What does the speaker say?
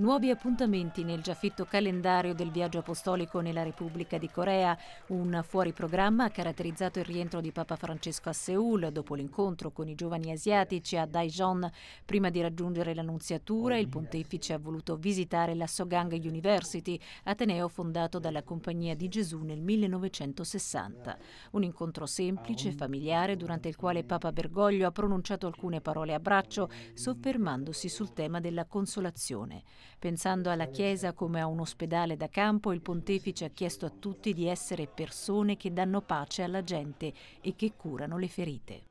Nuovi appuntamenti nel già fitto calendario del viaggio apostolico nella Repubblica di Corea. Un fuori programma ha caratterizzato il rientro di Papa Francesco a Seul dopo l'incontro con i giovani asiatici a Daejeon. Prima di raggiungere l'Annunziatura, il pontefice ha voluto visitare la Sogang University, ateneo fondato dalla Compagnia di Gesù nel 1960. Un incontro semplice, familiare, durante il quale Papa Bergoglio ha pronunciato alcune parole a braccio, soffermandosi sul tema della consolazione. Pensando alla Chiesa come a un ospedale da campo, il pontefice ha chiesto a tutti di essere persone che danno pace alla gente e che curano le ferite.